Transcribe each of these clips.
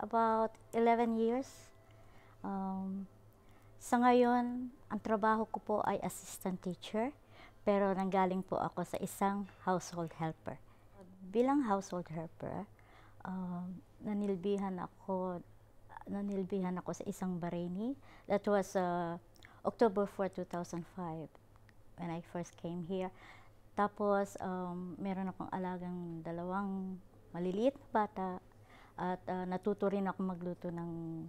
about 11 years. Um, sa ngayon, ang trabaho ko po ay assistant teacher, pero nanggaling po ako sa isang household helper. Bilang household helper, um, nanilbihan ako nanilbihan ako sa isang bareni. That was uh, October 4, 2005 when I first came here. Tapos, um, meron akong alagang dalawang maliliit na bata at uh, natuto rin ako magluto ng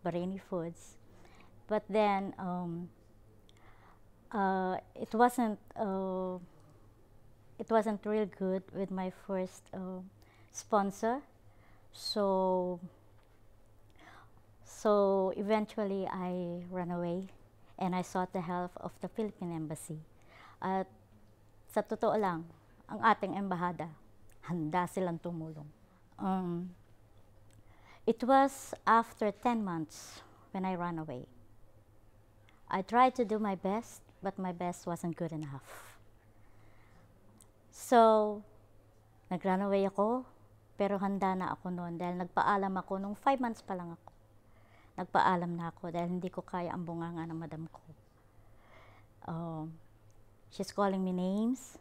Bahraini foods. But then, um, uh, it wasn't uh, it wasn't real good with my first uh, sponsor. So so eventually I ran away and I sought the help of the Philippine Embassy. At sa totoo lang, ang ating embahada, handa silang tumulong. Um, It was after 10 months when I ran away. I tried to do my best, but my best wasn't good enough. So, nag-run away ako, pero handa na ako noon dahil nagpaalam ako nung 5 months pa lang ako. Nagpaalam na ako dahil hindi ko kaya ang bunganga ng madam ko. Um, she's calling me names.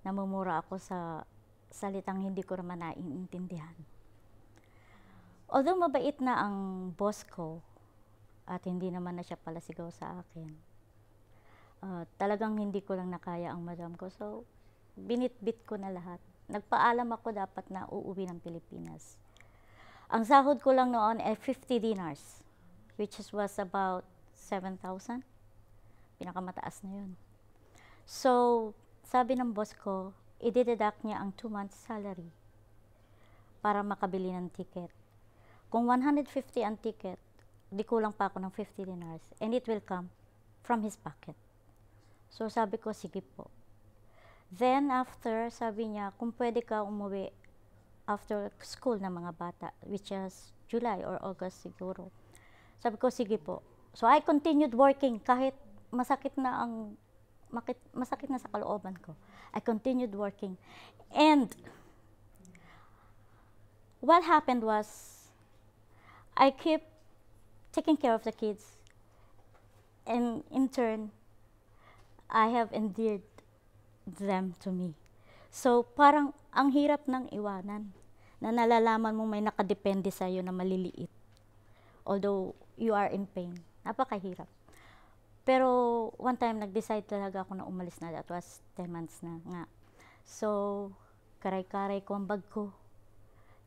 Namumura ako sa salitang hindi ko naman naiintindihan. Although mabait na ang boss ko at hindi naman na siya pala sigaw sa akin, uh, talagang hindi ko lang nakaya ang madam ko. So, binitbit ko na lahat. Nagpaalam ako dapat na uuwi ng Pilipinas. Ang sahod ko lang noon ay 50 dinars, which was about 7,000. Pinakamataas na yun. So, sabi ng boss ko, i-deduct niya ang 2 months salary para makabili ng ticket. Kung 150 ang ticket, di kulang pa ako ng 50 dinars and it will come from his pocket. So sabi ko, sige po. Then after, sabi niya, kung pwede ka umuwi after school ng mga bata, which is July or August siguro. Sabi ko, sige po. So I continued working kahit masakit na ang makit, masakit na sa kalooban ko. I continued working. And what happened was I keep taking care of the kids. And in turn, I have endeared them to me. So parang ang hirap ng iwanan na nalalaman mo may nakadepende sa'yo na maliliit. Although you are in pain. Napakahirap. Pero one time, nag-decide talaga ako na umalis na. That was 10 months na nga. So, karay-karay ko ang bag ko.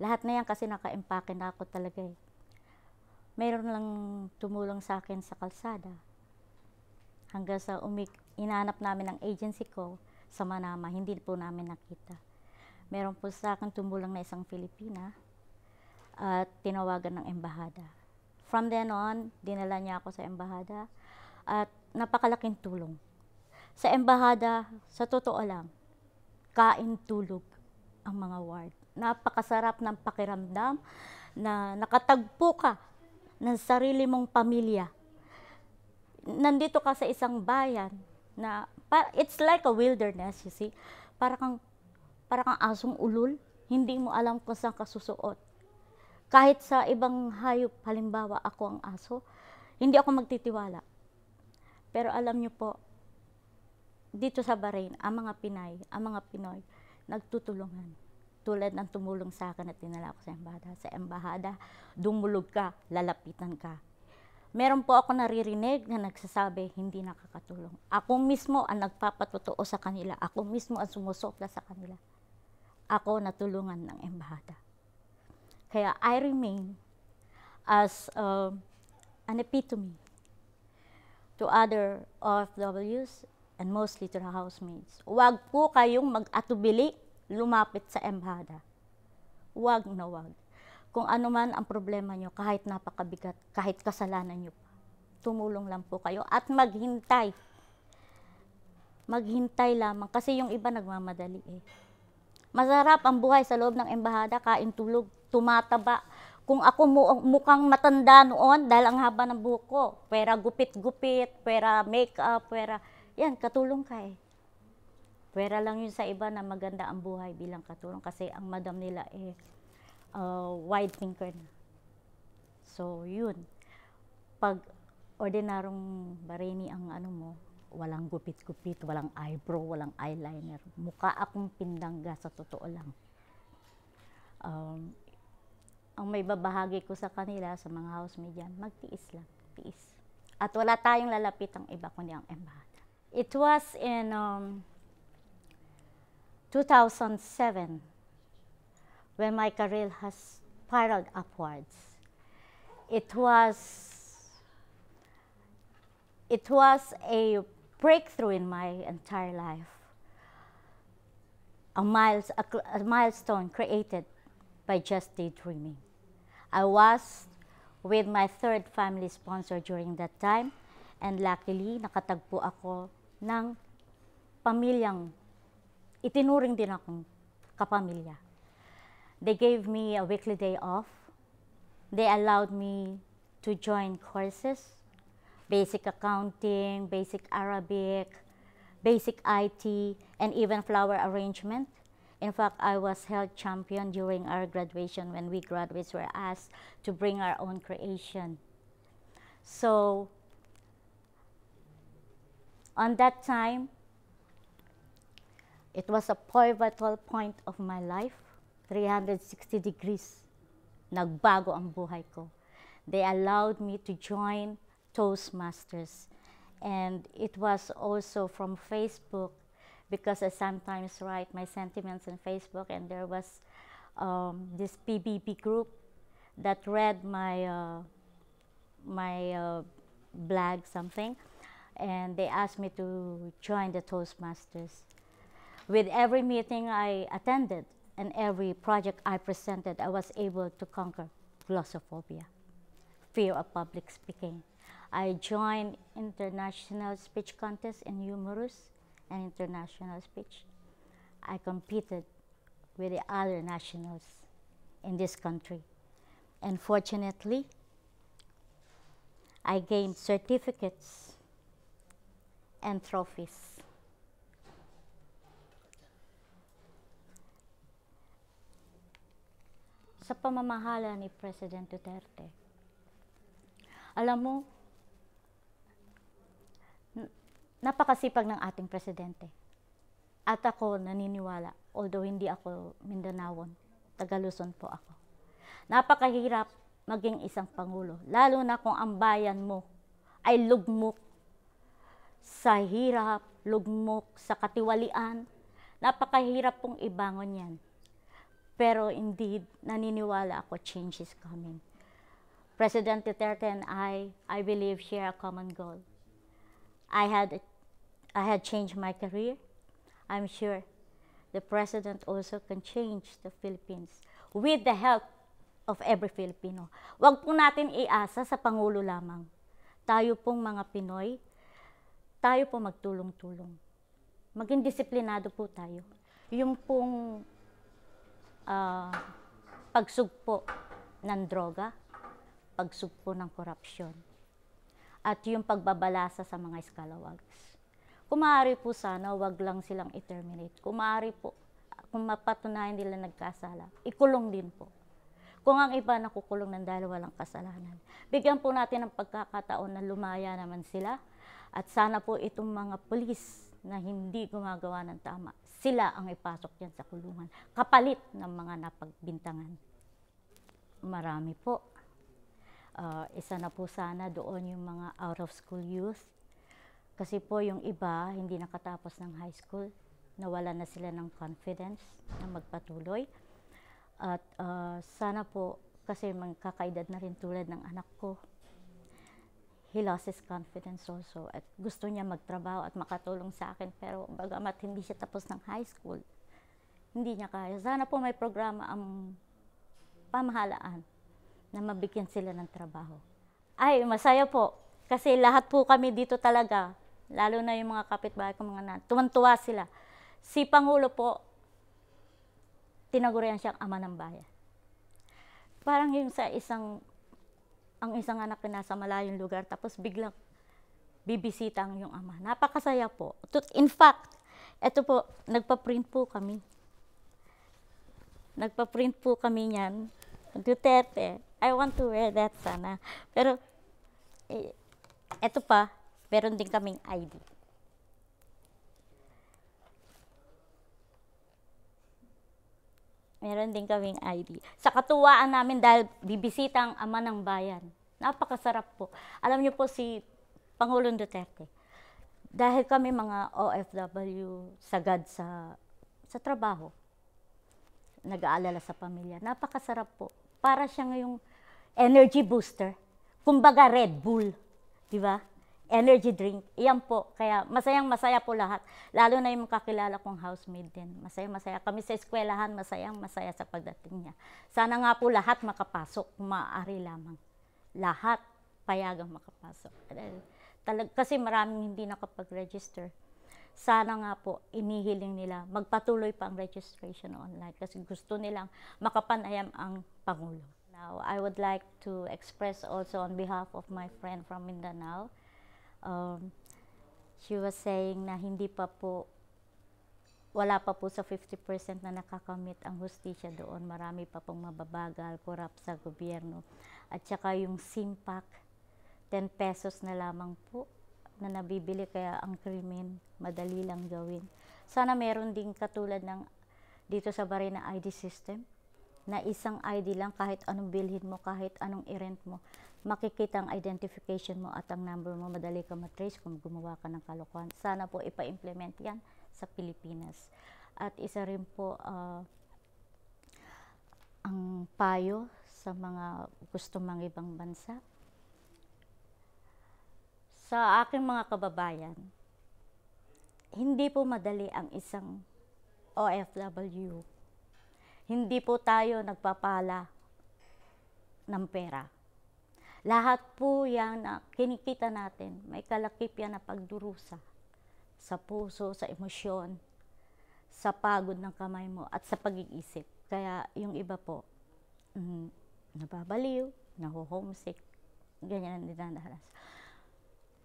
Lahat na yan kasi naka impake na ako talaga eh mayroon lang tumulong sa akin sa kalsada. Hanggang sa umik inanap namin ang agency ko sa Manama, hindi po namin nakita. Meron po sa akin tumulong na isang Filipina at tinawagan ng embahada. From then on, dinala niya ako sa embahada at napakalaking tulong. Sa embahada, sa totoo lang, kain tulog ang mga ward. Napakasarap ng pakiramdam na nakatagpo ka ng sarili mong pamilya. Nandito ka sa isang bayan na it's like a wilderness, you see. Para kang para kang asong ulol, hindi mo alam kung saan ka susuot. Kahit sa ibang hayop, halimbawa ako ang aso, hindi ako magtitiwala. Pero alam niyo po, dito sa Bahrain, ang mga Pinay, ang mga Pinoy, nagtutulungan tulad ng tumulong sa akin at tinala ko sa embahada. Sa embahada, dumulog ka, lalapitan ka. Meron po ako naririnig na nagsasabi, hindi nakakatulong. Ako mismo ang nagpapatotoo sa kanila. Ako mismo ang sumusopla sa kanila. Ako natulungan ng embahada. Kaya I remain as uh, an epitome to other OFWs and mostly to the housemates. Huwag po kayong mag-atubili lumapit sa embahada. Huwag na huwag. Kung ano man ang problema nyo, kahit napakabigat, kahit kasalanan nyo pa, tumulong lang po kayo at maghintay. Maghintay lamang kasi yung iba nagmamadali eh. Masarap ang buhay sa loob ng embahada, kain tulog, tumataba. Kung ako mukhang matanda noon dahil ang haba ng buhok ko, pera gupit-gupit, pera make-up, pera... Yan, katulong ka eh. Pwera lang yun sa iba na maganda ang buhay bilang katulong kasi ang madam nila eh uh, wide thinker na. So, yun. Pag ordinarong bareni ang ano mo, walang gupit-gupit, walang eyebrow, walang eyeliner. Mukha akong pindangga sa totoo lang. Um, ang may babahagi ko sa kanila, sa mga housemate dyan, magtiis lang, tiis. At wala tayong lalapit ang iba kundi ang embahada. It was in um, 2007, when my career has spiraled upwards. It was, it was a breakthrough in my entire life, a, miles, a, a milestone created by just daydreaming. I was with my third family sponsor during that time, and luckily, nakatagpo ako ng pamilyang itinuring din akong kapamilya. They gave me a weekly day off. They allowed me to join courses, basic accounting, basic Arabic, basic IT, and even flower arrangement. In fact, I was held champion during our graduation when we graduates were asked to bring our own creation. So, on that time, it was a pivotal point of my life, 360 degrees. Nagbago ang buhay ko. They allowed me to join Toastmasters. And it was also from Facebook because I sometimes write my sentiments on Facebook and there was um, this PBB group that read my, uh, my uh, blog something and they asked me to join the Toastmasters with every meeting I attended and every project I presented, I was able to conquer glossophobia, fear of public speaking. I joined international speech contests in humorous and international speech. I competed with the other nationals in this country. And fortunately, I gained certificates and trophies. sa pamamahala ni President Duterte. Alam mo, napakasipag ng ating presidente. At ako naniniwala, although hindi ako Mindanaon, Tagaluson po ako. Napakahirap maging isang pangulo, lalo na kung ang bayan mo ay lugmok sa hirap, lugmok sa katiwalian. Napakahirap pong ibangon yan. Pero indeed, naniniwala ako change is coming. President Duterte and I, I believe, share a common goal. I had, I had changed my career. I'm sure the president also can change the Philippines with the help of every Filipino. Huwag po natin iasa sa Pangulo lamang. Tayo pong mga Pinoy, tayo po magtulong-tulong. Maging disiplinado po tayo. Yung pong uh, pagsugpo ng droga, pagsugpo ng korupsyon, at yung pagbabalasa sa mga skalawags. Kumari po sana, wag lang silang i-terminate. Kumari po, kung mapatunayan nila nagkasala, ikulong din po. Kung ang iba nakukulong ng dahil walang kasalanan. Bigyan po natin ng pagkakataon na lumaya naman sila at sana po itong mga pulis na hindi gumagawa ng tama sila ang ipasok dyan sa kulungan. Kapalit ng mga napagbintangan. Marami po. Uh, isa na po sana doon yung mga out of school youth. Kasi po yung iba, hindi nakatapos ng high school. Nawala na sila ng confidence na magpatuloy. At uh, sana po, kasi magkakaedad na rin tulad ng anak ko, he lost his confidence also at gusto niya magtrabaho at makatulong sa akin pero bagamat hindi siya tapos ng high school, hindi niya kaya. Sana po may programa ang pamahalaan na mabigyan sila ng trabaho. Ay, masaya po. Kasi lahat po kami dito talaga, lalo na yung mga kapitbahay ko, mga nan, tuwan-tuwa sila. Si Pangulo po, tinagurian siyang ama ng bayan. Parang yung sa isang ang isang anak na nasa malayong lugar tapos biglang bibisita ang iyong ama. Napakasaya po. In fact, eto po, nagpa-print po kami. Nagpa-print po kami niyan. Duterte, I want to wear that sana. Pero, eh, ito pa, meron din kaming ID. meron din kaming ID. Sa katuwaan namin dahil bibisita ang ama ng bayan. Napakasarap po. Alam niyo po si Pangulong Duterte. Dahil kami mga OFW, sagad sa, sa trabaho, nag-aalala sa pamilya. Napakasarap po. Para siya ngayong energy booster. Kumbaga Red Bull. Di ba? energy drink. Iyan po. Kaya masayang masaya po lahat. Lalo na yung kakilala kong housemaid din. Masayang masaya. Kami sa eskwelahan, masayang masaya sa pagdating niya. Sana nga po lahat makapasok. Maaari lamang. Lahat payagang makapasok. Talag, kasi maraming hindi nakapag-register. Sana nga po, inihiling nila, magpatuloy pa ang registration online kasi gusto nilang makapanayam ang Pangulo. Now, I would like to express also on behalf of my friend from Mindanao, um, she was saying na hindi pa po wala pa po sa 50% na nakakamit ang hustisya doon. Marami pa pong mababagal, korap sa gobyerno. At saka yung simpak, 10 pesos na lamang po na nabibili kaya ang krimen, madali lang gawin. Sana meron ding katulad ng dito sa Barina ID system na isang ID lang kahit anong bilhin mo, kahit anong i-rent mo makikita ang identification mo at ang number mo, madali ka matrace kung gumawa ka ng kalokohan. Sana po ipa-implement yan sa Pilipinas. At isa rin po uh, ang payo sa mga gusto mang ibang bansa. Sa aking mga kababayan, hindi po madali ang isang OFW. Hindi po tayo nagpapala ng pera lahat po yan na kinikita natin, may kalakip yan na pagdurusa sa puso, sa emosyon, sa pagod ng kamay mo at sa pag-iisip. Kaya yung iba po, mm, nababaliw, naho-homesick, ganyan ang dinadanas.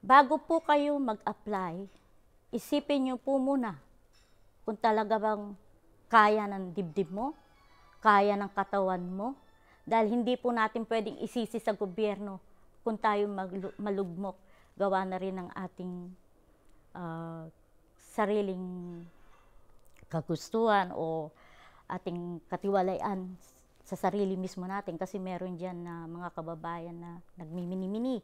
Bago po kayo mag-apply, isipin nyo po muna kung talaga bang kaya ng dibdib mo, kaya ng katawan mo, dahil hindi po natin pwedeng isisi sa gobyerno kung tayo malugmok. Gawa na rin ng ating uh, sariling kagustuhan o ating katiwalayan sa sarili mismo natin kasi meron dyan na mga kababayan na nagmiminimini.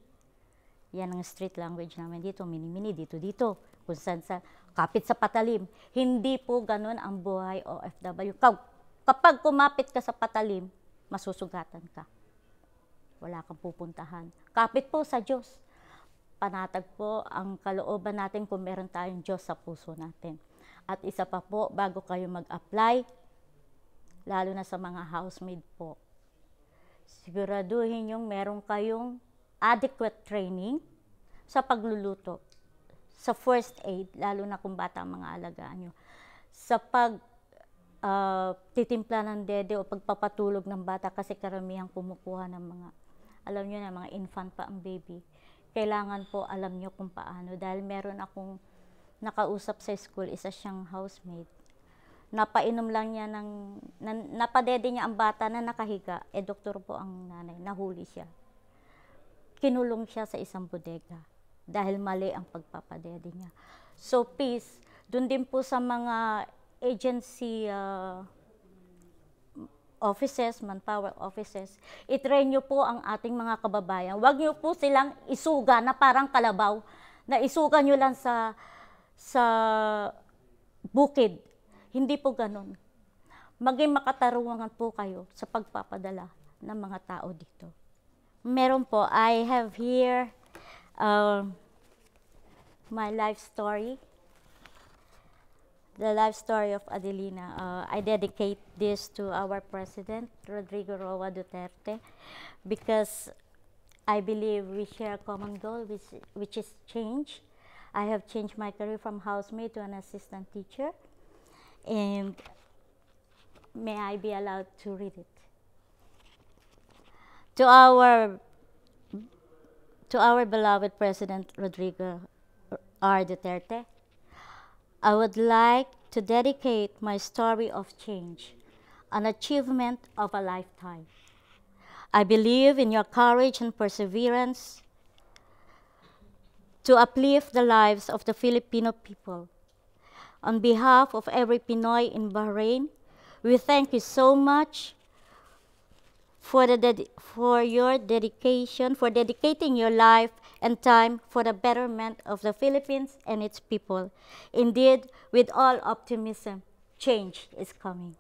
Yan ang street language namin dito, minimini dito dito, kung saan sa kapit sa patalim. Hindi po ganun ang buhay OFW. Kapag kumapit ka sa patalim, masusugatan ka. Wala kang pupuntahan. Kapit po sa Diyos. Panatag po ang kalooban natin kung meron tayong Diyos sa puso natin. At isa pa po, bago kayo mag-apply, lalo na sa mga housemaid po, siguraduhin yung meron kayong adequate training sa pagluluto, sa first aid, lalo na kung bata ang mga alagaan nyo, sa pag uh, titimpla ng dede o pagpapatulog ng bata kasi karamihan kumukuha ng mga, alam nyo na, mga infant pa ang baby. Kailangan po alam nyo kung paano. Dahil meron akong nakausap sa school, isa siyang housemate. Napainom lang niya ng, na, napadede niya ang bata na nakahiga. Eh, doktor po ang nanay, nahuli siya. Kinulong siya sa isang bodega dahil mali ang pagpapadede niya. So, peace, doon din po sa mga agency uh, offices, manpower offices, itrain nyo po ang ating mga kababayan. Huwag nyo po silang isuga na parang kalabaw, na isuga nyo lang sa, sa bukid. Hindi po ganun. Maging makatarungan po kayo sa pagpapadala ng mga tao dito. Meron po, I have here uh, my life story. the life story of Adelina. Uh, I dedicate this to our president, Rodrigo Roa Duterte, because I believe we share a common goal, which, which is change. I have changed my career from housemaid to an assistant teacher, and may I be allowed to read it. To our, to our beloved President Rodrigo R. Duterte, I would like to dedicate my story of change, an achievement of a lifetime. I believe in your courage and perseverance to uplift the lives of the Filipino people. On behalf of every Pinoy in Bahrain, we thank you so much for, the for your dedication, for dedicating your life and time for the betterment of the Philippines and its people. Indeed, with all optimism, change is coming.